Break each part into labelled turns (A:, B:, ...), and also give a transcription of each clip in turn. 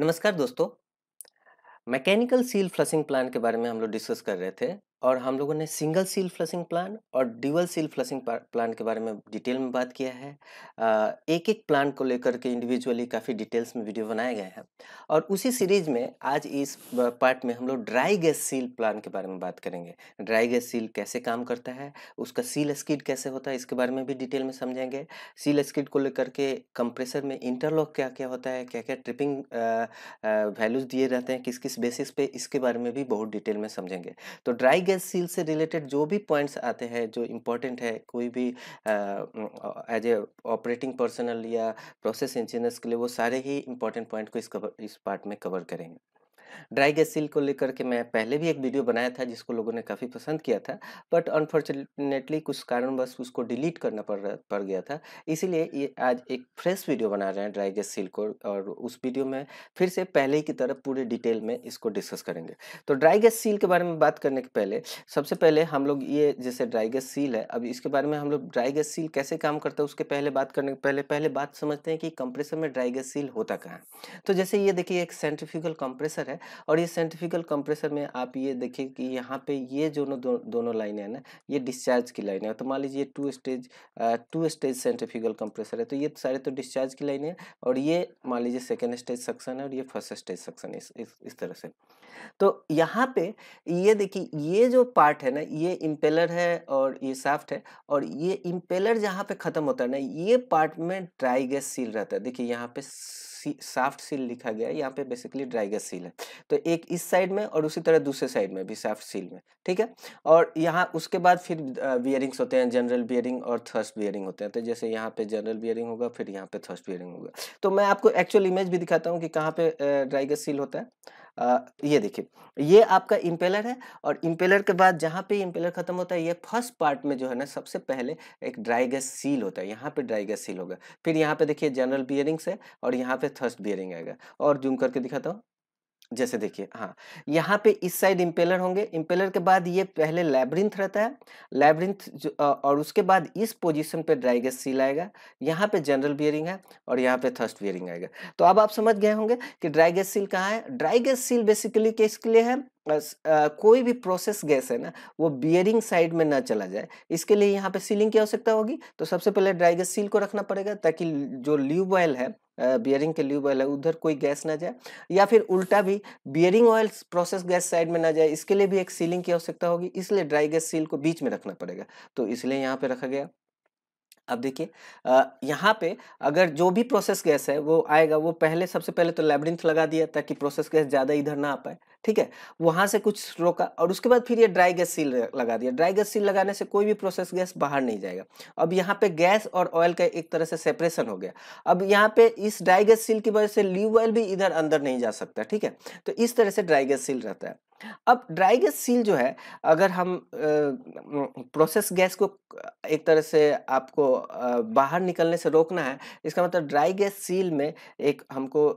A: नमस्कार दोस्तों mechanical seal flushing plan के बारे में हम लोग डिस्कस कर रहे थे और हम लोगों ने सिंगल सील फ्लशिंग प्लान और ड्यूअल सील फ्लशिंग प्लान के बारे में डिटेल में बात किया है एक एक प्लान को लेकर के इंडिविजुअली काफ़ी डिटेल्स में वीडियो बनाए गए हैं और उसी सीरीज में आज इस पार्ट में हम लोग ड्राई गैस सील प्लान के बारे में बात करेंगे ड्राई गैस सील कैसे काम करता है उसका सील स्किड कैसे होता है इसके बारे में भी डिटेल में समझेंगे सील स्किड को लेकर के कंप्रेसर में इंटरलॉक क्या क्या होता है क्या क्या ट्रिपिंग वैल्यूज दिए रहते हैं किस किस बेसिस पे इसके बारे में भी बहुत डिटेल में समझेंगे तो ड्राई गैस सील से रिलेटेड जो भी पॉइंट्स आते हैं जो इम्पोर्टेंट है कोई भी एज ए ऑपरेटिंग पर्सनल या प्रोसेस इंजीनियर्स के लिए वो सारे ही इम्पोर्टेंट पॉइंट को इस कवर इस पार्ट में कवर करेंगे ड्राई गैस सील को लेकर के मैं पहले भी एक वीडियो बनाया था जिसको लोगों ने काफ़ी पसंद किया था बट अनफॉर्चुनेटली कुछ कारणवश उसको डिलीट करना पड़ पड़ गया था इसीलिए ये आज एक फ्रेश वीडियो बना रहे हैं ड्राई गैस सील को और उस वीडियो में फिर से पहले की तरह पूरे डिटेल में इसको डिस्कस करेंगे तो ड्राई गैस सील के बारे में बात करने के पहले सबसे पहले हम लोग ये जैसे ड्राई गैस सील है अब इसके बारे में हम लोग ड्राई गैस सील कैसे काम करता है उसके पहले बात करने के पहले पहले बात समझते हैं कि कंप्रेसर में ड्राई गैस सील होता कहाँ है तो जैसे ये देखिए एक सेंट्रीफ्यूगल कंप्रेसर है और ये सेंट्रिफिकल कंप्रेसर में आप ये देखिए कि यहाँ पे ये जो दो, दोनों लाइनें हैं ना ये डिस्चार्ज की लाइन है तो मान लीजिए two stage two stage centrifugal compressor है तो ये सारे तो डिस्चार्ज की लाइन है और ये मान लीजिए सेकेंड स्टेज सक्शन है और ये फर्स्ट स्टेज सक्शन है इस इस तरह से तो यहाँ पे ये देखिए ये जो पार्ट है ना ये इम्पेलर है और ये साफ्ट है और ये इम्पेलर जहाँ पे ख़त्म होता है ना ये पार्ट में ड्राई गैस सील रहता है देखिए यहाँ पे साफ्ट सील लिखा गया है यहाँ पे बेसिकली ड्राइगस सील है तो एक इस साइड में और उसी तरह दूसरे साइड में भी साफ्ट सील में ठीक है और यहाँ उसके बाद फिर बियरिंग्स होते हैं जनरल बियरिंग और थर्स्ट बियरिंग होते हैं तो जैसे यहाँ पे जनरल बियरिंग होगा फिर यहाँ पे थर्स्ट बियरिंग होगा तो मैं आपको एक्चुअल इमेज भी दिखाता हूँ कि कहाँ पे ड्राइगस सील होता है ये देखिए ये आपका इम्पेलर है और इम्पेलर के बाद जहाँ पे इम्पेलर खत्म होता है ये फर्स्ट पार्ट में जो है ना सबसे पहले एक ड्राई गैस सील होता है यहाँ पे ड्राई गैस सील होगा फिर यहाँ पे देखिए जनरल बियरिंग्स है और यहाँ पे थर्स्ट बियरिंग आएगा और जूम करके दिखाता हूँ जैसे देखिए हाँ यहाँ पे इस साइड इम्पेलर होंगे इम्पेलर के बाद ये पहले लैब्रिंथ रहता है लैब्रिंथ और उसके बाद इस पोजीशन पे ड्राइगस सील आएगा यहाँ पे जनरल बियरिंग है और यहाँ पे थर्स्ट बियरिंग आएगा तो अब आप समझ गए होंगे कि ड्राइगस सील कहाँ है ड्राइगस सील बेसिकली किसके लिए है कोई भी प्रोसेस गैस है ना वो बियरिंग साइड में ना चला जाए इसके लिए यहाँ पे सीलिंग की आवश्यकता होगी तो सबसे पहले ड्राई गैस सील को रखना पड़ेगा ताकि जो ल्यूब ऑयल है बियरिंग के ल्यूब ऑयल है उधर कोई गैस ना जाए या फिर उल्टा भी bearing oil process gas side में ना जाए इसके लिए भी एक सीलिंग की आवश्यकता होगी इसलिए ड्राई गैस सील को बीच में रखना पड़ेगा तो इसलिए यहाँ पे रखा गया अब देखिए यहाँ पे अगर जो भी प्रोसेस गैस है वो आएगा वो पहले सबसे पहले तो लेबरिंथ लगा दिया ताकि प्रोसेस गैस ज़्यादा इधर ना आ पाए ठीक है वहां से कुछ रोका और उसके बाद फिर ये ड्राई गैस सील लगा दिया ड्राई गैस सील लगाने से कोई भी प्रोसेस गैस बाहर नहीं जाएगा अब यहाँ पे गैस और ऑयल का एक तरह से सेपरेशन हो गया अब यहाँ पे इस ड्राई गैस सील की वजह से लीव ऑयल भी इधर अंदर नहीं जा सकता ठीक है तो इस तरह से ड्राई गैस सील रहता है अब ड्राई गैस सील जो है अगर हम प्रोसेस गैस को एक तरह से आपको बाहर निकलने से रोकना है इसका मतलब ड्राई गैस सील में एक हमको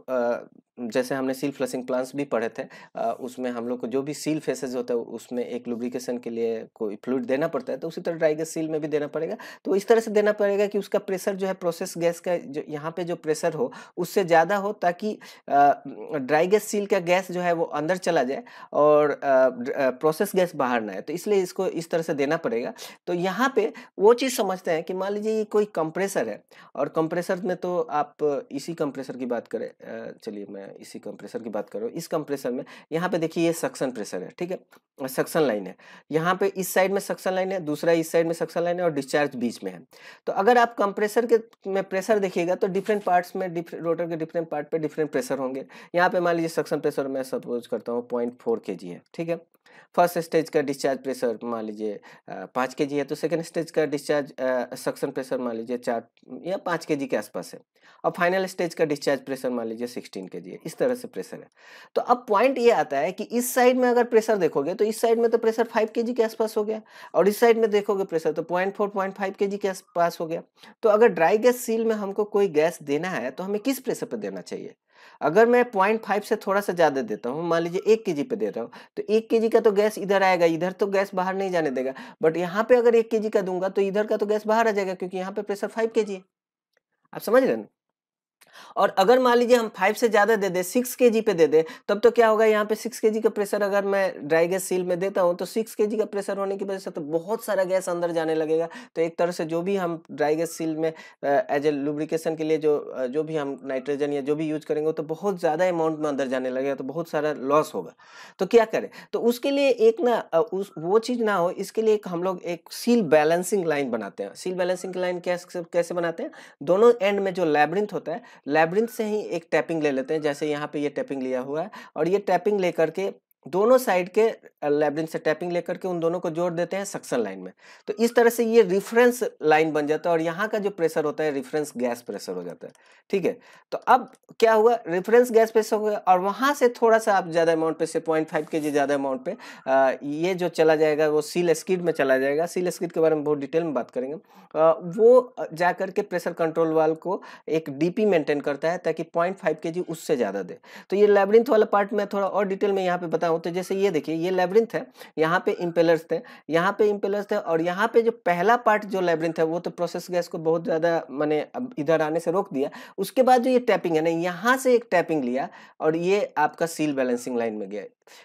A: जैसे हमने सील फ्लसिंग प्लांट्स भी पढ़े थे आ, उसमें हम लोग को जो भी सील फेसेज होता है उसमें एक लुब्रिकेशन के लिए कोई फ्लूड देना पड़ता है तो उसी तरह ड्राई गैस सील में भी देना पड़ेगा तो इस तरह से देना पड़ेगा कि उसका प्रेशर जो है प्रोसेस गैस का जो यहाँ पे जो प्रेशर हो उससे ज़्यादा हो ताकि ड्राई गैस सील का गैस जो है वो अंदर चला जाए और प्रोसेस गैस बाहर ना आए तो इसलिए इसको इस तरह से देना पड़ेगा तो यहाँ पर वो चीज़ समझते हैं कि मान लीजिए ये कोई कंप्रेसर है और कंप्रेसर में तो आप इसी कंप्रेसर की बात करें चलिए मैं इसी कंप्रेसर की बात कर रहा हूँ इस कंप्रेसर में यहाँ पे देखिए ये सक्शन प्रेशर है ठीक है सक्शन लाइन है यहाँ पे इस साइड में सक्शन लाइन है दूसरा इस साइड में सक्शन लाइन है और डिस्चार्ज बीच में है तो अगर आप कंप्रेसर के में प्रेशर देखिएगा तो डिफरेंट पार्ट्स में रोटर के डिफरेंट पार्ट पर डिफरेंट प्रेशर होंगे यहाँ पे मान लीजिए सक्शन प्रेशर मैं सपोज करता हूँ पॉइंट फोर है ठीक है फर्स्ट स्टेज का डिस्चार्ज प्रेशर मान लीजिए पाँच के जी है तो सेकेंड स्टेज का डिस्चार्ज सक्शन प्रेशर मान लीजिए चार या पाँच के जी के आसपास है और फाइनल स्टेज का डिस्चार्ज प्रेशर मान लीजिए सिक्सटीन के जी है इस तरह से प्रेशर है तो अब पॉइंट ये आता है कि इस साइड में अगर प्रेशर देखोगे तो इस साइड में तो प्रेशर फाइव के जी के आसपास हो गया और इस साइड में देखोगे प्रेशर तो पॉइंट फोर पॉइंट फाइव के जी के आसपास हो गया तो अगर ड्राई गैस सील में हमको कोई गैस देना है तो हमें किस प्रेशर पर देना चाहिए अगर मैं पॉइंट फाइव से थोड़ा सा ज़्यादा देता हूँ मान लीजिए एक के पे दे रहा हूँ तो एक के का तो गैस इधर आएगा इधर तो गैस बाहर नहीं जाने देगा बट यहाँ पे अगर एक के का दूंगा तो इधर का तो गैस बाहर आ जाएगा क्योंकि यहाँ पे प्रेशर फाइव के है आप समझ रहे ना और अगर मान लीजिए हम फाइव से ज़्यादा दे दे सिक्स के जी पे दे दे तब तो क्या होगा यहाँ पे सिक्स के जी का प्रेशर अगर मैं ड्राई गैस सील में देता हूँ तो सिक्स के जी का प्रेशर होने की वजह से तो बहुत सारा गैस अंदर जाने लगेगा तो एक तरह से जो भी हम ड्राई गैस सील में एज ए लुब्रिकेशन के लिए जो जो भी हम नाइट्रोजन या जो भी यूज करेंगे तो बहुत ज़्यादा अमाउंट में अंदर जाने लगेगा तो बहुत सारा लॉस होगा तो क्या करें तो उसके लिए एक ना उस वो चीज़ ना हो इसके लिए एक हम लोग एक सील बैलेंसिंग लाइन बनाते हैं सील बैलेंसिंग लाइन कैसे कैसे बनाते हैं दोनों एंड में जो लेबरिंथ होता है लेबरिंथ से ही एक टैपिंग ले लेते हैं जैसे यहाँ पे ये टैपिंग लिया हुआ है और ये टैपिंग लेकर के दोनों साइड के लेबरिन से टैपिंग लेकर के उन दोनों को जोड़ देते हैं सक्सन लाइन में तो इस तरह से ये रिफरेंस लाइन बन जाता है और यहाँ का जो प्रेशर होता है रिफरेंस गैस प्रेशर हो जाता है ठीक है तो अब क्या हुआ रिफरेंस गैस प्रेशर हो गया और वहाँ से थोड़ा सा आप ज़्यादा अमाउंट पे से पॉइंट फाइव के जी ज़्यादा अमाउंट पे ये जो चला जाएगा वो सील स्कीड में चला जाएगा सील स्कीड के बारे में बहुत डिटेल में बात करेंगे आ, वो जा करके प्रेशर कंट्रोल वाल को एक डी मेंटेन करता है ताकि पॉइंट फाइव के जी उससे ज़्यादा दे तो ये लेबरिन वाला पार्ट में थोड़ा और डिटेल में यहाँ पे बताऊँ हो तो जैसे ये देखिए ये लेबरिंथ है यहाँ पे इम्पेलर्स थे यहाँ पे इम्पेलर्स थे और यहाँ पे जो पहला पार्ट जो लेबरिंथ है वो तो प्रोसेस गैस को बहुत ज़्यादा मैंने इधर आने से रोक दिया उसके बाद जो ये टैपिंग है ना यहाँ से एक टैपिंग लिया और ये आपका सील बैलेंसिंग लाइन में गया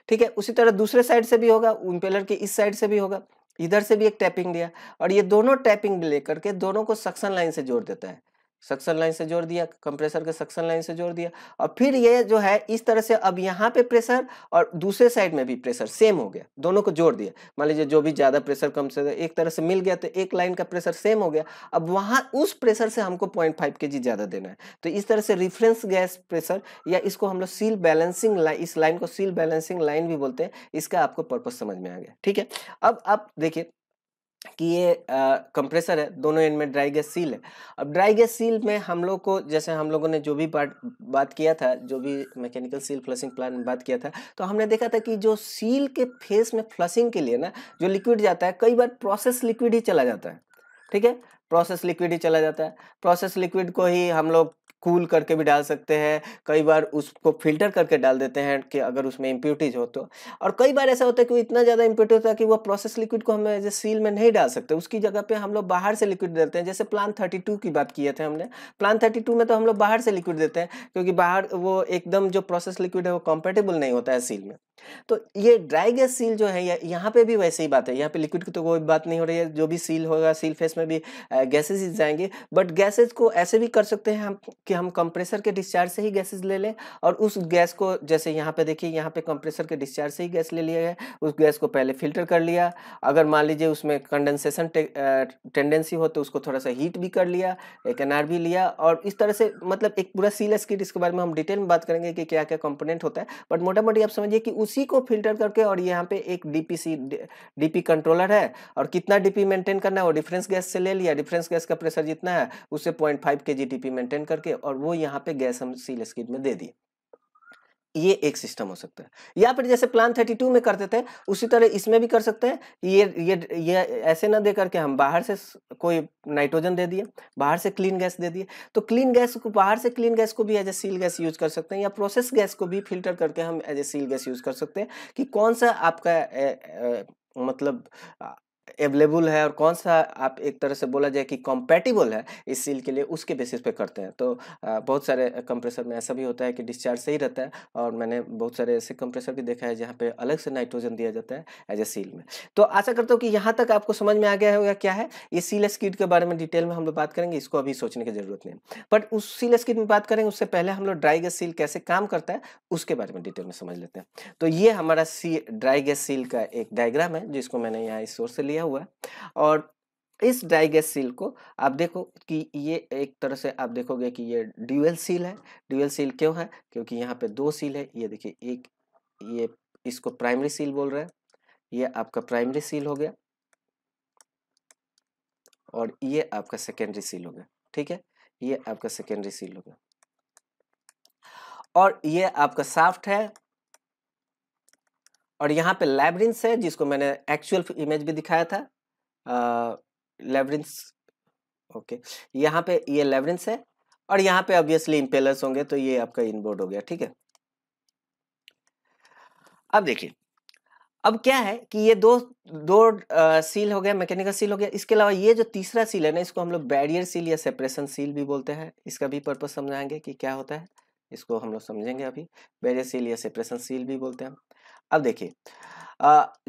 A: ठीक है उसी तरह दूसरे साइड से भी होगा इम्पेलर के इस साइड से भी होगा इधर से भी एक टैपिंग लिया और ये दोनों टैपिंग लेकर के दोनों को सक्शन लाइन से जोड़ देता है सक्शन लाइन से जोड़ दिया कंप्रेसर के सक्शन लाइन से जोड़ दिया और फिर ये जो है इस तरह से अब यहाँ पे प्रेशर और दूसरे साइड में भी प्रेशर सेम हो गया दोनों को जोड़ दिया मान लीजिए जो भी ज़्यादा प्रेशर कम से एक तरह से मिल गया तो एक लाइन का प्रेशर सेम हो गया अब वहां उस प्रेशर से हमको पॉइंट फाइव के जी ज़्यादा देना है तो इस तरह से रिफ्रेंस गैस प्रेशर या इसको हम लोग सील बैलेंसिंग लाइन इस लाइन को सील बैलेंसिंग लाइन भी बोलते हैं इसका आपको पर्पज समझ में आ गया ठीक है अब आप देखिए कि ये कंप्रेसर है दोनों इनमें ड्राई गैस सील है अब ड्राई गैस सील में हम लोग को जैसे हम लोगों ने जो भी पार्ट बात किया था जो भी मैकेनिकल सील फ्लशिंग प्लान में बात किया था तो हमने देखा था कि जो सील के फेस में फ्लशिंग के लिए ना जो लिक्विड जाता है कई बार प्रोसेस लिक्विड ही चला जाता है ठीक है प्रोसेस लिक्विड ही चला जाता है प्रोसेस लिक्विड को ही हम लोग कूल करके भी डाल सकते हैं कई बार उसको फिल्टर करके डाल देते हैं कि अगर उसमें इम्प्यूटीज हो तो और कई बार ऐसा होता है कि वो इतना ज़्यादा इम्प्यूटी होता है कि वो प्रोसेस लिक्विड को हम एज सील में नहीं डाल सकते उसकी जगह पे हम लोग बाहर से लिक्विड देते हैं जैसे प्लान थर्टी टू की बात किए थे तो हमने प्लान थर्टी टू में तो हम लोग बाहर से लिक्विड देते हैं क्योंकि बाहर वो एकदम जो प्रोसेस लिक्विड है वो कंपेटेबल नहीं होता है सील में तो ये ड्राई गैस सील जो है यहाँ पे भी वैसे ही बात है यहाँ पे लिक्विड की तो कोई बात नहीं हो रही है जो भी सील होगा सील फेस में भी गैसेज जाएंगे बट गैसेज को ऐसे भी कर सकते हैं हम कि हम कंप्रेसर के डिस्चार्ज से ही गैसेस ले लें और उस गैस को जैसे यहाँ पे देखिए यहाँ पे कंप्रेसर के डिस्चार्ज से ही गैस ले लिया गया उस गैस को पहले फिल्टर कर लिया अगर मान लीजिए उसमें कंडेंसेशन टेंडेंसी हो तो उसको थोड़ा सा हीट भी कर लिया एक एन भी लिया और इस तरह से मतलब एक पूरा सीलेस किट इसके बारे में हम डिटेल में बात करेंगे कि क्या क्या कंपोनेंट होता है बट मोटा मोटी आप समझिए कि उसी को फिल्टर करके और यहाँ पे एक डी डीपी कंट्रोलर है और कितना डीपी मेंटेन करना है वो डिफरेंस गैस से ले लिया डिफरेंस गैस का प्रेशर जितना है उससे पॉइंट फाइव के जी मेंटेन करके और वो यहाँ पे गैस हम सील स्किड में दे दिए ये एक सिस्टम हो सकता है या फिर जैसे प्लान 32 में करते थे उसी तरह इसमें भी कर सकते हैं ये ये ये ऐसे ना दे करके हम बाहर से कोई नाइट्रोजन दे दिए बाहर से क्लीन गैस दे दिए तो क्लीन गैस को बाहर से क्लीन गैस को भी as a seal gas use कर सकते हैं या प्रोसेस गैस को भी फिल्टर करके हम as a seal gas use कर सकते हैं कि कौन सा आपका ए, ए, मतलब एवेलेबल है और कौन सा आप एक तरह से बोला जाए कि कॉम्पैटिबल है इस सील के लिए उसके बेसिस पे करते हैं तो बहुत सारे कंप्रेसर में ऐसा भी होता है कि डिस्चार्ज सही रहता है और मैंने बहुत सारे ऐसे कंप्रेसर भी देखा है जहाँ पे अलग से नाइट्रोजन दिया जाता है एज ए सील में तो आशा करता हूँ कि यहाँ तक आपको समझ में आ गया होगा क्या है ये सीलेस किट के बारे में डिटेल में हम लोग बात करेंगे इसको अभी सोचने की जरूरत नहीं बट उस सीलेस किट में बात करेंगे उससे पहले हम लोग ड्राई गैस सील कैसे काम करता है उसके बारे में डिटेल में समझ लेते हैं तो ये हमारा सी ड्राई गैस सील का एक डायग्राम है जिसको मैंने यहाँ इस सोर्स से लिया हुआ है और इस डाइगेस सील को आप देखो कि ये एक तरह से आप देखोगे कि ये ड्यूएल सील है ड्यूएल सील क्यों है क्योंकि यहाँ पे दो सील है ये देखिए एक ये इसको प्राइमरी सील बोल रहे हैं ये आपका प्राइमरी सील हो गया और ये आपका सेकेंडरी सील हो गया ठीक है ये आपका सेकेंडरी सील हो गया और ये आपका साफ्ट है और यहाँ पे लेबरिंस है जिसको मैंने एक्चुअल इमेज भी दिखाया था लेबरिंस ओके यहाँ पे ये लेबरिंस है और यहाँ पे ऑब्वियसली इम्पेलर्स होंगे तो ये आपका इनबोर्ड हो गया ठीक है अब देखिए अब क्या है कि ये दो दो आ, सील हो गया मैकेनिकल सील हो गया इसके अलावा ये जो तीसरा सील है ना इसको हम लोग बैरियर सील या सेपरेशन सील भी बोलते हैं इसका भी पर्पज समझाएंगे कि क्या होता है इसको हम लोग समझेंगे अभी बैरियर सील या सेपरेशन सील भी बोलते हैं अब देखिए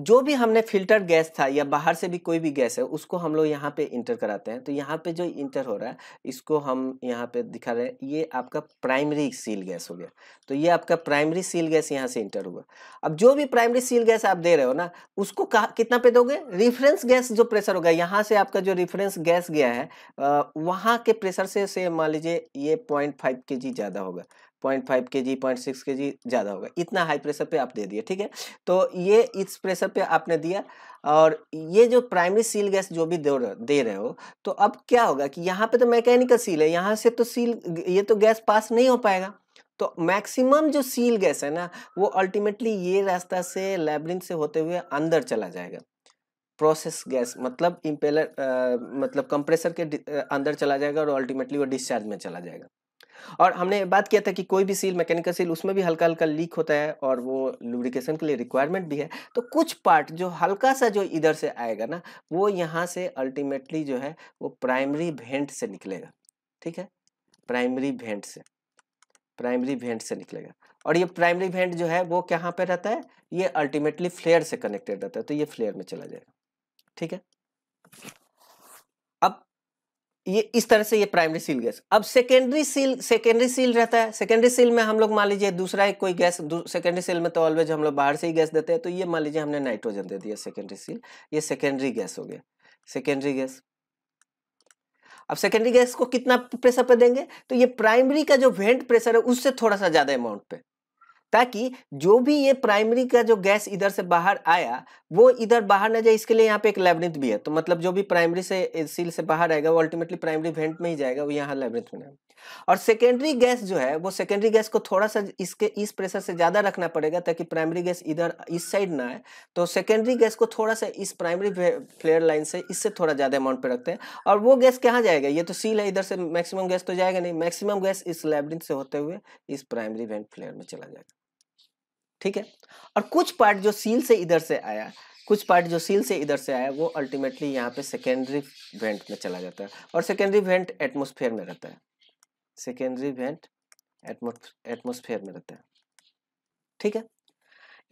A: जो भी हमने फिल्टर गैस था या बाहर से भी कोई भी गैस है उसको हम लोग यहाँ पे इंटर कराते हैं तो यहाँ पे जो इंटर हो रहा है इसको हम यहाँ पे दिखा रहे हैं ये आपका प्राइमरी सील गैस हो गया तो ये आपका प्राइमरी सील गैस यहाँ से इंटर हुआ अब जो भी प्राइमरी सील गैस आप दे रहे हो ना उसको कहा कितना पे दोगे रिफरेंस गैस जो प्रेशर होगा यहाँ से आपका जो रिफरेंस गैस गया है वहाँ के प्रेशर से, मान लीजिए ये पॉइंट फाइव ज़्यादा होगा पॉइंट फाइव के जी पॉइंट सिक्स के जी ज़्यादा होगा इतना हाई प्रेशर पे आप दे दिए ठीक है तो ये इस प्रेशर पे आपने दिया और ये जो प्राइमरी सील गैस जो भी दे दे रहे हो तो अब क्या होगा कि यहाँ पे तो मैकेनिकल सील है यहाँ से तो सील ये तो गैस पास नहीं हो पाएगा तो मैक्सिमम जो सील गैस है ना वो अल्टीमेटली ये रास्ता से लेबरिंग से होते हुए अंदर चला जाएगा प्रोसेस गैस मतलब इम्पेलर मतलब कंप्रेसर के अंदर चला जाएगा और अल्टीमेटली वो डिस्चार्ज में चला जाएगा और हमने बात किया था कि कोई भी सील मैकेनिकल सील उसमें भी हल्का हल्का लीक होता है और वो लुब्रिकेशन के लिए रिक्वायरमेंट भी है तो कुछ पार्ट जो हल्का सा जो इधर से आएगा ना वो यहाँ से अल्टीमेटली जो है वो प्राइमरी भेंट से निकलेगा ठीक है प्राइमरी भेंट से प्राइमरी भेंट से निकलेगा और ये प्राइमरी भेंट जो है वो कहाँ पर रहता है ये अल्टीमेटली फ्लेयर से कनेक्टेड रहता है तो ये फ्लेयर में चला जाएगा ठीक है ये इस तरह से ये प्राइमरी सील गैस अब सेकेंडरी सील सेकेंडरी सील रहता है सेकेंडरी सील में हम लोग मान लीजिए दूसरा एक कोई गैस सेकेंडरी सील में तो ऑलवेज हम लोग बाहर से ही गैस देते हैं तो ये मान लीजिए हमने नाइट्रोजन दे दिया सेकेंडरी सील ये सेकेंडरी गैस हो गया सेकेंडरी गैस अब सेकेंडरी गैस को कितना प्रेशर पे देंगे तो ये प्राइमरी का जो वेंट प्रेशर है उससे थोड़ा सा ज़्यादा अमाउंट पे ताकि जो भी ये प्राइमरी का जो गैस इधर से बाहर आया वो इधर बाहर ना जाए इसके लिए यहाँ पे एक लेबरिथ भी है तो मतलब जो भी प्राइमरी से सील से बाहर आएगा वो अल्टीमेटली प्राइमरी वेंट में ही जाएगा वो यहाँ लेबरिथ में और सेकेंडरी गैस जो है वो सेकेंडरी गैस को थोड़ा सा इसके इस प्रेशर से ज़्यादा रखना पड़ेगा ताकि प्राइमरी गैस इधर इस साइड ना आए तो सेकेंडरी गैस को थोड़ा सा इस प्राइमरी फ्लेयर लाइन से इससे थोड़ा ज़्यादा अमाउंट पे रखते हैं और वो गैस कहाँ जाएगा ये तो सील है इधर से मैक्सिमम गैस तो जाएगा नहीं मैक्सिमम गैस इस लेबरिथ से होते हुए इस प्राइमरी वेंट फ्लेयर में चला जाएगा ठीक है और कुछ पार्ट जो सील से इधर से आया कुछ पार्ट जो सील से इधर से आया वो अल्टीमेटली यहाँ पे सेकेंडरी वेंट में चला जाता है और सेकेंडरी वेंट एटमोसफेयर में रहता है सेकेंडरी वेंट एटमोसफेयर में रहता है ठीक है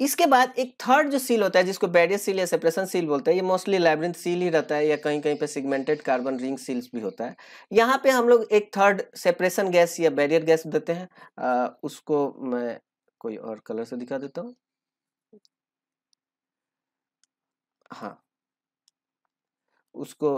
A: इसके बाद एक थर्ड जो सील होता है जिसको बैरियर सील या सेपरेशन सील बोलते हैं ये मोस्टली लाइब्रेंथ सील ही रहता है या कहीं कहीं पे सिगमेंटेड कार्बन रिंग सील्स भी होता है यहाँ पे हम लोग एक थर्ड सेपरेशन गैस या बैरियर गैस देते हैं आ, उसको कोई और कलर से दिखा देता हूँ हाँ उसको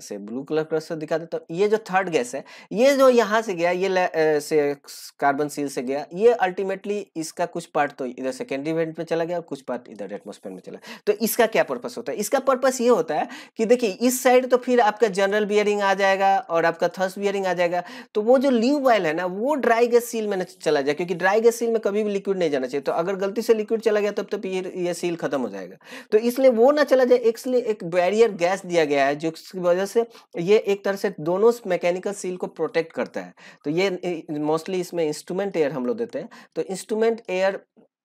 A: से ब्लू कलर क्रस्टर दिखा देता हूँ ये जो थर्ड गैस है ये जो यहाँ से गया ये ए, से कार्बन सील से गया ये अल्टीमेटली इसका कुछ पार्ट तो इधर सेकेंडरी वेंट में चला गया और कुछ पार्ट इधर एटमोस्फेयर में चला तो इसका क्या पर्पस होता है इसका पर्पस ये होता है कि देखिए इस साइड तो फिर आपका जनरल बियरिंग आ जाएगा और आपका थर्स बियरिंग आ जाएगा तो वो जो लीव वायल है ना वो ड्राई गैस सील में चला जाए क्योंकि ड्राई गैस सील में कभी भी लिक्विड नहीं जाना चाहिए तो अगर गलती से लिक्विड चला गया तब तो फिर ये सील खत्म हो जाएगा तो इसलिए वो ना चला जाए इसलिए एक बैरियर गैस दिया गया है जो वजह से ये एक तरह से दोनों मैकेनिकल सील को प्रोटेक्ट करता है तो ये मोस्टली इसमें इंस्ट्रूमेंट एयर हम लोग देते हैं तो इंस्ट्रूमेंट एयर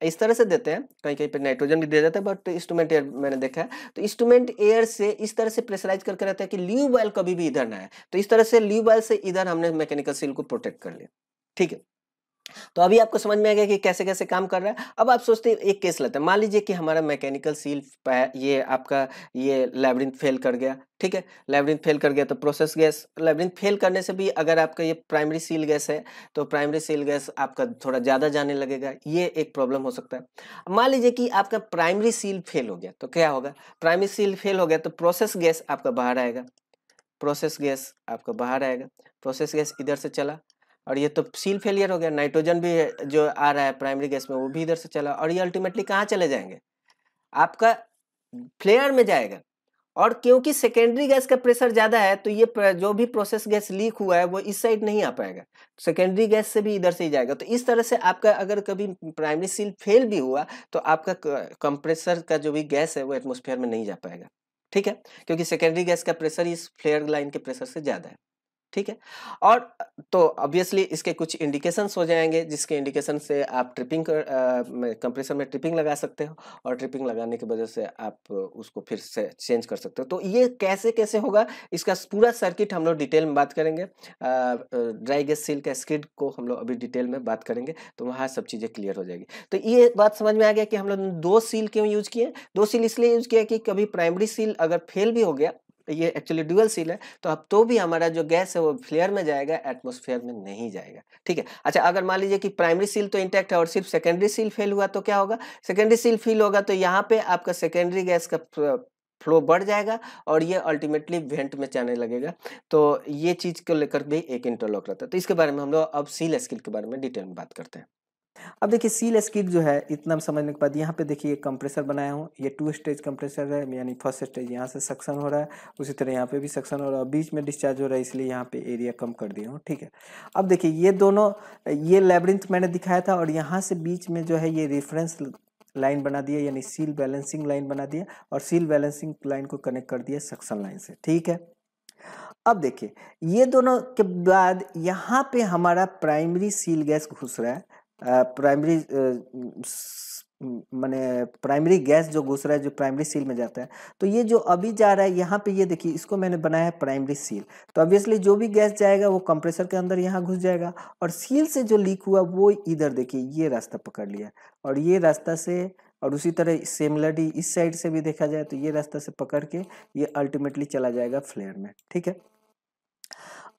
A: इस तरह से देते हैं कहीं कहीं पे नाइट्रोजन भी दे देते हैं बट इंस्ट्रूमेंट एयर मैंने देखा है तो इंस्ट्रूमेंट एयर से इस तरह से प्रेशराइज करके रहता है कि ल्यूब वेल कभी भी इधर ना आए तो इस तरह से ल्यूब वेल से इधर हमने मैकेनिकल सील को प्रोटेक्ट कर लिया ठीक है तो अभी आपको समझ में आ गया कि कैसे कैसे काम कर रहा है अब आप सोचते हैं एक केस लेते हैं मान लीजिए कि हमारा मैकेनिकल सील ये आपका ये लेबरिन फेल कर गया ठीक है लेबरिन फेल कर गया तो प्रोसेस गैस लेबरिन फेल करने से भी अगर आपका ये प्राइमरी सील गैस है तो प्राइमरी सील गैस आपका थोड़ा ज़्यादा जाने लगेगा ये एक प्रॉब्लम हो सकता है मान लीजिए कि आपका प्राइमरी सील फेल हो गया तो क्या होगा प्राइमरी सील फेल हो गया तो प्रोसेस गैस आपका बाहर आएगा प्रोसेस गैस आपका बाहर आएगा प्रोसेस गैस इधर से चला और ये तो सील फेलियर हो गया नाइट्रोजन भी जो आ रहा है प्राइमरी गैस में वो भी इधर से चला और ये अल्टीमेटली कहाँ चले जाएंगे आपका फ्लेयर में जाएगा और क्योंकि सेकेंडरी गैस का प्रेशर ज़्यादा है तो ये जो भी प्रोसेस गैस लीक हुआ है वो इस साइड नहीं आ पाएगा सेकेंडरी गैस से भी इधर से ही जाएगा तो इस तरह से आपका अगर कभी प्राइमरी सील फेल भी हुआ तो आपका कंप्रेसर का जो भी गैस है वो एटमोसफेयर में नहीं जा पाएगा ठीक है क्योंकि सेकेंडरी गैस का प्रेशर इस फ्लेयर लाइन के प्रेशर से ज़्यादा है ठीक है और तो ऑब्वियसली इसके कुछ इंडिकेशंस हो जाएंगे जिसके इंडिकेशन से आप ट्रिपिंग कंप्रेसर में ट्रिपिंग लगा सकते हो और ट्रिपिंग लगाने की वजह से आप उसको फिर से चेंज कर सकते हो तो ये कैसे कैसे होगा इसका पूरा सर्किट हम लोग डिटेल में बात करेंगे ड्राई गैस सील का स्किड को हम लोग अभी डिटेल में बात करेंगे तो वहाँ सब चीज़ें क्लियर हो जाएगी तो ये बात समझ में आ गया कि हम लोग दो सील क्यों यूज़ किए दो सील इसलिए यूज़ किया कि कभी प्राइमरी सील अगर फेल भी हो गया ये एक्चुअली ड्यूअल सील है तो अब तो भी हमारा जो गैस है वो फ्लेयर में जाएगा एटमोसफेयर में नहीं जाएगा ठीक है अच्छा अगर मान लीजिए कि प्राइमरी सील तो इंटैक्ट है और सिर्फ सेकेंडरी सील फेल हुआ तो क्या होगा सेकेंडरी सील फेल होगा तो यहाँ पे आपका सेकेंडरी गैस का फ्लो बढ़ जाएगा और ये अल्टीमेटली वेंट में जाने लगेगा तो ये चीज़ को लेकर भी एक इंटरलॉक रहता है तो इसके बारे में हम लोग अब सील स्किल के बारे में डिटेल में बात करते हैं अब देखिए सील एस जो है इतना समझने के बाद यहाँ पे देखिए कंप्रेसर बनाया हूँ ये टू स्टेज कंप्रेसर है यानी फर्स्ट स्टेज यहाँ से सक्शन हो रहा है उसी तरह यहाँ पे भी सक्शन हो रहा है बीच में डिस्चार्ज हो रहा है इसलिए यहाँ पे एरिया कम कर दिया हूँ ठीक है अब देखिए ये दोनों ये लेबरिंथ मैंने दिखाया था और यहाँ से बीच में जो है ये रेफरेंस लाइन बना दिया यानी सील बैलेंसिंग लाइन बना दिया और सील बैलेंसिंग लाइन को कनेक्ट कर दिया सक्शन लाइन से ठीक है अब देखिए ये दोनों के बाद यहाँ पे हमारा प्राइमरी सील गैस घुस रहा है प्राइमरी माने प्राइमरी गैस जो घुस रहा है जो प्राइमरी सील में जाता है तो ये जो अभी जा रहा है यहाँ पे ये देखिए इसको मैंने बनाया है प्राइमरी सील तो ऑब्वियसली जो भी गैस जाएगा वो कंप्रेसर के अंदर यहाँ घुस जाएगा और सील से जो लीक हुआ वो इधर देखिए ये रास्ता पकड़ लिया और ये रास्ता से और उसी तरह सिमिलरली इस साइड से भी देखा जाए तो ये रास्ता से पकड़ के ये अल्टीमेटली चला जाएगा फ्लेयर में ठीक है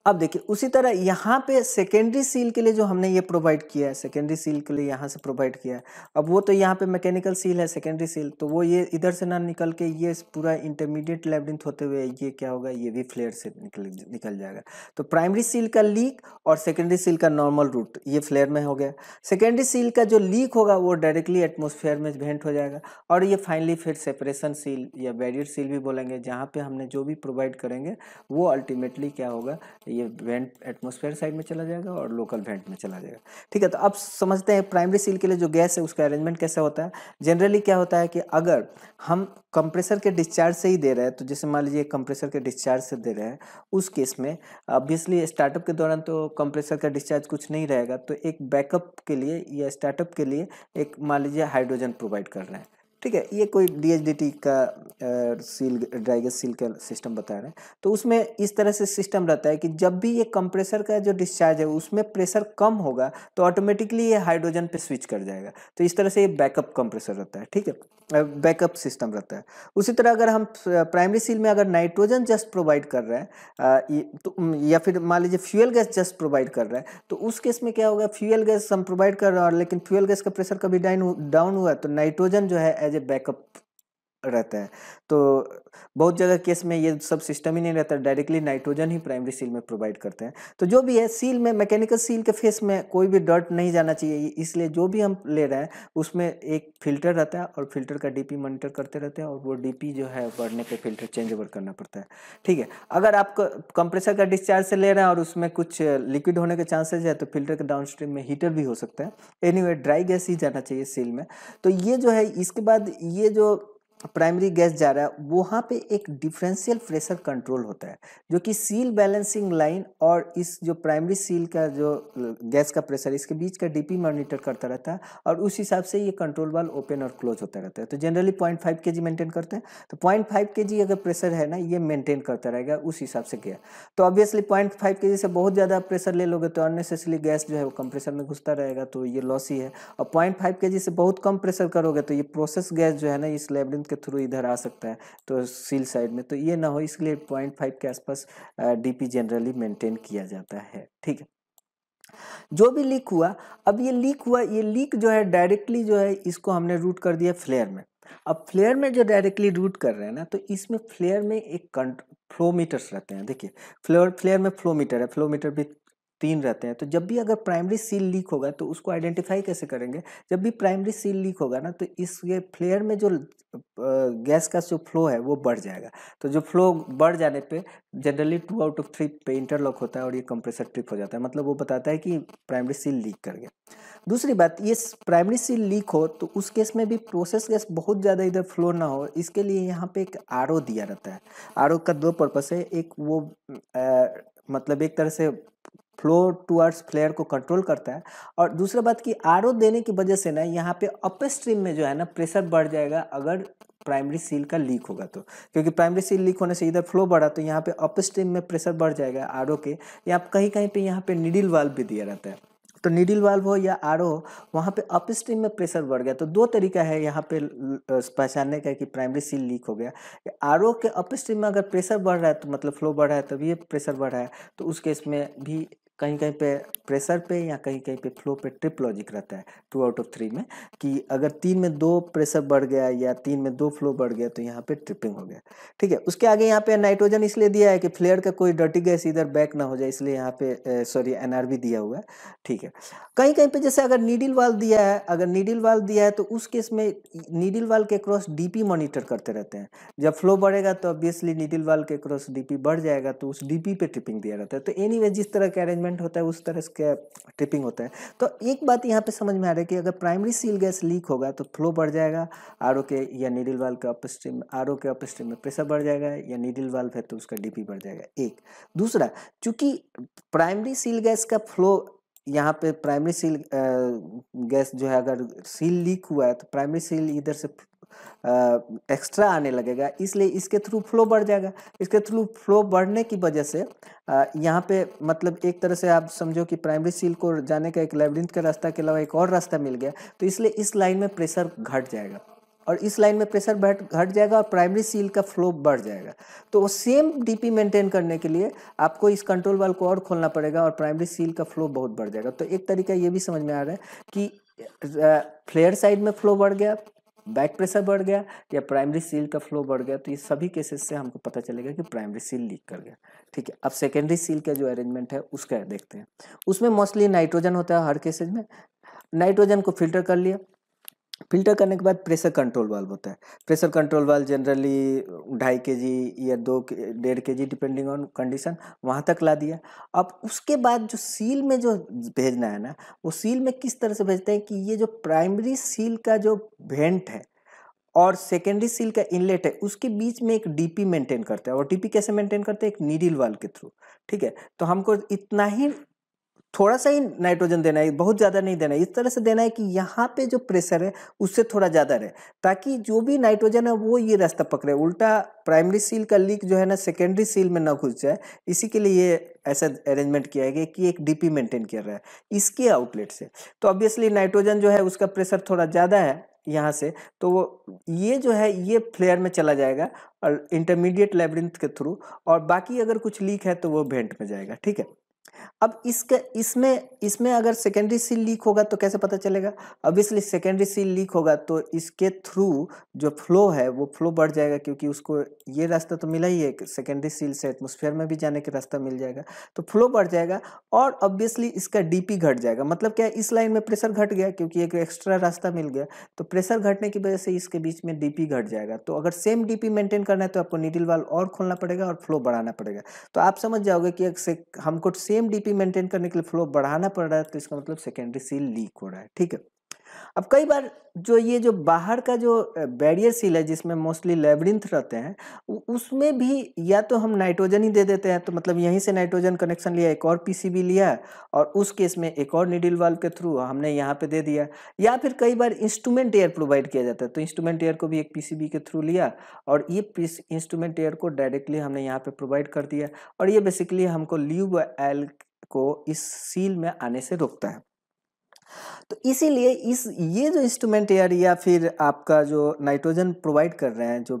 A: अब देखिए उसी तरह यहाँ पे सेकेंडरी सील के लिए जो हमने ये प्रोवाइड किया है सेकेंडरी सील के लिए यहाँ से प्रोवाइड किया है अब वो तो यहाँ पे मैकेनिकल सील है सेकेंडरी सील तो वो ये इधर से ना निकल के ये पूरा इंटरमीडिएट लेबरिंथ होते हुए ये क्या होगा ये भी फ्लेयर से निकल निकल जाएगा तो प्राइमरी सील का लीक और सेकेंडरी सील का नॉर्मल रूट ये फ्लेयर में हो गया सेकेंडरी सील का जो लीक होगा वो डायरेक्टली एटमोसफेयर में भेंट हो जाएगा और ये फाइनली फिर सेपरेशन सील या बैरियर सील भी बोलेंगे जहाँ पे हमने जो भी प्रोवाइड करेंगे वो अल्टीमेटली क्या होगा ये वेंट एटमोसफेयर साइड में चला जाएगा और लोकल वेंट में चला जाएगा ठीक है तो अब समझते हैं प्राइमरी सील के लिए जो गैस है उसका अरेंजमेंट कैसा होता है जनरली क्या होता है कि अगर हम कंप्रेसर के डिस्चार्ज से ही दे रहे हैं तो जैसे मान लीजिए कंप्रेसर के डिस्चार्ज से दे रहे हैं उस केस में ऑब्वियसली स्टार्टअप के दौरान तो कंप्रेसर का डिस्चार्ज कुछ नहीं रहेगा तो एक बैकअप के लिए या स्टार्टअप के लिए एक मान लीजिए हाइड्रोजन प्रोवाइड कर रहे हैं ठीक है ये कोई डी का सील ड्राइगस सील का सिस्टम बता रहे हैं तो उसमें इस तरह से सिस्टम रहता है कि जब भी ये कंप्रेसर का जो डिस्चार्ज है उसमें प्रेशर कम होगा तो ऑटोमेटिकली ये हाइड्रोजन पे स्विच कर जाएगा तो इस तरह से ये बैकअप कंप्रेसर रहता है ठीक है बैकअप सिस्टम रहता है उसी तरह अगर हम प्राइमरी सील में अगर नाइट्रोजन जस्ट प्रोवाइड कर रहे हैं तो या फिर मान लीजिए फ्यूल गैस जस्ट प्रोवाइड कर रहा है तो उस केस में क्या होगा फ्यूल गैस हम प्रोवाइड कर रहे हैं लेकिन फ्यूल गैस का प्रेशर कभी डाइन डाउन हुआ तो नाइट्रोजन जो है एज ए बैकअप रहता है तो बहुत जगह केस में ये सब सिस्टम ही नहीं रहता डायरेक्टली नाइट्रोजन ही प्राइमरी सील में प्रोवाइड करते हैं तो जो भी है सील में मैकेनिकल सील के फेस में कोई भी डर्ट नहीं जाना चाहिए इसलिए जो भी हम ले रहे हैं उसमें एक फिल्टर रहता है और फिल्टर का डीपी मॉनिटर करते रहते हैं और वो डी जो है बढ़ने पर फिल्टर चेंज ओवर करना पड़ता है ठीक है अगर आप कंप्रेसर का डिस्चार्ज से ले रहे हैं और उसमें कुछ लिक्विड होने के चांसेज है तो फिल्टर के डाउन में हीटर भी हो सकता है एनी ड्राई गैस ही जाना चाहिए सील में तो ये जो है इसके बाद ये जो प्राइमरी गैस जा रहा है वहाँ पे एक डिफरेंशियल प्रेशर कंट्रोल होता है जो कि सील बैलेंसिंग लाइन और इस जो प्राइमरी सील का जो गैस का प्रेशर इसके बीच का डीपी मॉनिटर करता रहता है और उस हिसाब से ये कंट्रोल वाल ओपन और क्लोज होता रहता है तो जनरली पॉइंट फाइव के जी मेंटेन करते हैं तो पॉइंट फाइव के जी अगर प्रेशर है ना ये मेनटेन करता रहेगा उस हिसाब से गया तो ऑब्वियसली पॉइंट फाइव के जी से बहुत ज़्यादा प्रेशर ले लोगे तो अननेसेसरी गैस जो है वो कंप्रेशर में घुसता रहेगा तो ये लॉस ही है और पॉइंट फाइव के जी से बहुत कम प्रेशर करोगे तो ये प्रोसेस गैस जो है ना इस लेबरिन के थ्रू इधर आ सकता है तो सील साइड में तो ये ना हो इसलिए पॉइंट फाइव के आसपास डीपी जनरली मेंटेन किया जाता है ठीक है जो भी लीक हुआ अब ये लीक हुआ ये लीक जो है डायरेक्टली जो है इसको हमने रूट कर दिया फ्लेयर में अब फ्लेयर में जो डायरेक्टली रूट कर रहे हैं ना तो इसमें फ्लेयर में एक फ्लो मीटर्स रहते हैं देखिए फ्लोर फ्लेयर में फ्लोमीटर है फ्लोमीटर भी तीन रहते हैं तो जब भी अगर प्राइमरी सील लीक होगा तो उसको आइडेंटिफाई कैसे करेंगे जब भी प्राइमरी सील लीक होगा ना तो इस ये फ्लेयर में जो गैस का जो फ्लो है वो बढ़ जाएगा तो जो फ्लो बढ़ जाने पे generally two out of three पे इंटरलॉक होता है और ये कंप्रेसर ट्रिप हो जाता है मतलब वो बताता है कि प्राइमरी सील लीक कर गया दूसरी बात ये प्राइमरी सील लीक हो तो उस केस में भी प्रोसेस गैस बहुत ज़्यादा इधर फ्लो ना हो इसके लिए यहाँ पर एक आर दिया रहता है आर का दो पर्पज है एक वो आ, मतलब एक तरह से फ्लो टूअर्ड्स फ्लेयर को कंट्रोल करता है और दूसरा बात कि आर देने की वजह से ना यहाँ पे अपर स्ट्रीम में जो है ना प्रेशर बढ़ जाएगा अगर प्राइमरी सील का लीक होगा तो क्योंकि प्राइमरी सील लीक होने से इधर फ्लो बढ़ा तो यहाँ पे अपर स्ट्रीम में प्रेशर बढ़ जाएगा आर के या कहीं कहीं पे यहाँ पे निडिल वाल्व भी दिया रहता है तो नीडिल वाल्व हो या आर हो वहाँ पर अप स्ट्रीम में प्रेशर बढ़ गया तो दो तरीका है यहाँ पे पहचानने का कि प्राइमरी सील लीक हो गया आर के अप स्ट्रीम में अगर प्रेशर बढ़ रहा है तो मतलब फ्लो बढ़ रहा है तभी तो प्रेशर बढ़ रहा है तो उस केस में भी कहीं कहीं पे प्रेशर पे या कहीं कहीं पे फ्लो पे ट्रिप लॉजिक रहता है टू आउट ऑफ थ्री में कि अगर तीन में दो प्रेशर बढ़ गया या तीन में दो फ्लो बढ़ गया तो यहाँ पे ट्रिपिंग हो गया ठीक है उसके आगे यहाँ पे नाइट्रोजन इसलिए दिया है कि फ्लेयर का कोई डर्टी गैस इधर बैक ना हो जाए इसलिए यहाँ पे सॉरी एनआरबी दिया हुआ है ठीक है कहीं कहीं पर जैसे अगर नीडिल वाल दिया है अगर नीडिल वाल दिया है तो उस केस में नीडिल वाल के क्रॉस डीपी मॉनिटर करते रहते हैं जब फ्लो बढ़ेगा तो ऑब्वियसली नीडिल वाल के क्रॉस डी बढ़ जाएगा तो उस डी पे ट्रिपिंग दिया रहता है तो एनी जिस तरह के अरेंजमेंट इन्वेस्टमेंट होता है उस तरह से ट्रिपिंग होता है तो एक बात यहाँ पे समझ में आ रहा है कि अगर प्राइमरी सील गैस लीक होगा तो फ्लो बढ़ जाएगा आर के या नीडल वाल के अप स्ट्रीम आर के अप में प्रेशर बढ़ जाएगा या नीडल वाल्व है तो उसका डीपी बढ़ जाएगा एक दूसरा चूंकि प्राइमरी सील गैस का फ्लो यहाँ पे प्राइमरी सील गैस जो है अगर सील लीक हुआ है तो प्राइमरी सील इधर से एक्स्ट्रा आने लगेगा इसलिए इसके थ्रू फ्लो बढ़ जाएगा इसके थ्रू फ्लो बढ़ने की वजह से यहाँ पे मतलब एक तरह से आप समझो कि प्राइमरी सील को जाने का एक लेबरिंथ का रास्ता के अलावा एक और रास्ता मिल गया तो इसलिए इस लाइन में प्रेशर घट जाएगा और इस लाइन में प्रेशर बैठ घट जाएगा और प्राइमरी सील का फ्लो बढ़ जाएगा तो वो सेम डीपी मेंटेन करने के लिए आपको इस कंट्रोल वाल को और खोलना पड़ेगा और प्राइमरी सील का फ्लो बहुत बढ़ जाएगा तो एक तरीका ये भी समझ में आ रहा है कि फ्लेयर साइड में फ्लो बढ़ गया बैक प्रेशर बढ़ गया या प्राइमरी सील का फ्लो बढ़ गया तो ये सभी केसेस से हमको पता चलेगा कि प्राइमरी सील लीक कर गया ठीक है अब सेकेंडरी सील का जो अरेंजमेंट है उसका देखते हैं उसमें मोस्टली नाइट्रोजन होता है हर केसेज में नाइट्रोजन को फिल्टर कर लिया फिल्टर करने के बाद प्रेशर कंट्रोल वाल्व होता है प्रेशर कंट्रोल वाल्व जनरली ढाई के जी या दो डेढ़ के जी डिपेंडिंग ऑन कंडीशन वहाँ तक ला दिया अब उसके बाद जो सील में जो भेजना है ना वो सील में किस तरह से भेजते हैं कि ये जो प्राइमरी सील का जो भेंट है और सेकेंडरी सील का इनलेट है उसके बीच में एक डीपी मेंटेन करते हैं और डीपी कैसे मेंटेन करते हैं एक नीडिल वाल के थ्रू ठीक है तो हमको इतना ही थोड़ा सा ही नाइट्रोजन देना है बहुत ज़्यादा नहीं देना है इस तरह से देना है कि यहाँ पे जो प्रेशर है उससे थोड़ा ज़्यादा रहे ताकि जो भी नाइट्रोजन है वो ये रास्ता पकड़े उल्टा प्राइमरी सील का लीक जो है ना सेकेंडरी सील में ना घुस जाए इसी के लिए ये ऐसा अरेंजमेंट किया गया कि एक डीपी मेंटेन कर रहा है इसके आउटलेट से तो ऑब्वियसली नाइट्रोजन जो है उसका प्रेशर थोड़ा ज़्यादा है यहाँ से तो वो ये जो है ये फ्लेयर में चला जाएगा और इंटरमीडिएट लेबरिंथ के थ्रू और बाकी अगर कुछ लीक है तो वो भेंट में जाएगा ठीक है अब इसके इसमें इसमें अगर सेकेंडरी सील लीक होगा तो कैसे पता चलेगा ऑब्वियसली सेकेंडरी सील लीक होगा तो इसके थ्रू जो फ्लो है वो फ्लो बढ़ जाएगा क्योंकि उसको ये रास्ता तो मिला ही है सेकेंडरी सील से एटमोसफेयर में भी जाने का रास्ता मिल जाएगा तो फ्लो बढ़ जाएगा और ऑब्वियसली इसका डी घट जाएगा मतलब क्या इस लाइन में प्रेशर घट गया क्योंकि एक एक्स्ट्रा रास्ता मिल गया तो प्रेशर घटने की वजह से इसके बीच में डी घट जाएगा तो अगर सेम डी मेंटेन करना है तो आपको नीडिल वाल और खोलना पड़ेगा और फ्लो बढ़ाना पड़ेगा तो आप समझ जाओगे कि हमको सेम डीपी मेंटेन करने के लिए फ्लो बढ़ाना पड़ रहा है तो इसका मतलब सेकेंडरी सील लीक हो रहा है ठीक है अब कई बार जो ये जो बाहर का जो बैरियर सील है जिसमें मोस्टली लेबरिंथ रहते हैं उसमें भी या तो हम नाइट्रोजन ही दे देते हैं तो मतलब यहीं से नाइट्रोजन कनेक्शन लिया एक और पीसीबी लिया और उस केस में एक और निडिल वाल के थ्रू हमने यहाँ पे दे दिया या फिर कई बार इंस्ट्रूमेंट एयर प्रोवाइड किया जाता है तो इंस्ट्रूमेंट एयर को भी एक पी के थ्रू लिया और ये इंस्ट्रूमेंट एयर को डायरेक्टली हमने यहाँ पर प्रोवाइड कर दिया और ये बेसिकली हमको ल्यूब एल को इस सील में आने से रोकता है तो इसीलिए इस ये जो इंस्ट्रूमेंट एयर या फिर आपका जो नाइट्रोजन प्रोवाइड कर रहे हैं जो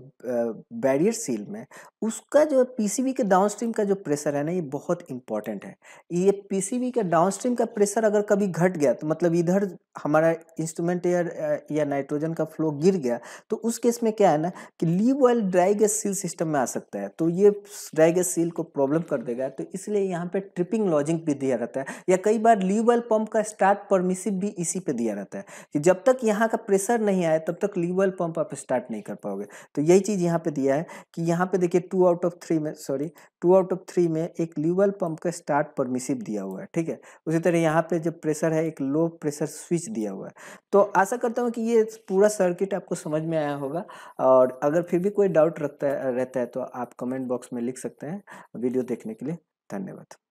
A: बैरियर सील में उसका जो पीसीबी के डाउनस्ट्रीम का जो प्रेशर है ना ये बहुत इंपॉर्टेंट है ये पीसीबी के डाउनस्ट्रीम का प्रेशर अगर कभी घट गया तो मतलब इधर हमारा इंस्ट्रूमेंट एयर या नाइट्रोजन का फ्लो गिर गया तो उस केस में क्या है ना कि lube oil dry gas seal system में आ सकता है तो ये ड्राई गैस सील को प्रॉब्लम कर देगा तो इसलिए यहाँ पर ट्रिपिंग लॉजिंग भी दिया रहता है या कई बार लीव ऑयल पंप का स्टार्ट परमिशन प्रिंसिप भी इसी पे दिया रहता है कि जब तक यहाँ का प्रेशर नहीं आए तब तक लीवल पंप आप स्टार्ट नहीं कर पाओगे तो यही चीज़ यहाँ पे दिया है कि यहाँ पे देखिए टू आउट ऑफ थ्री में sorry two out of three में एक लीवल पंप का स्टार्ट परमिशिप दिया हुआ है ठीक है उसी तरह यहाँ पर जब प्रेशर है एक लो प्रेशर स्विच दिया हुआ है तो आशा करता हूँ कि ये पूरा सर्किट आपको समझ में आया होगा और अगर फिर भी कोई डाउट रखता है रहता है तो आप कमेंट बॉक्स में लिख सकते हैं वीडियो देखने के लिए धन्यवाद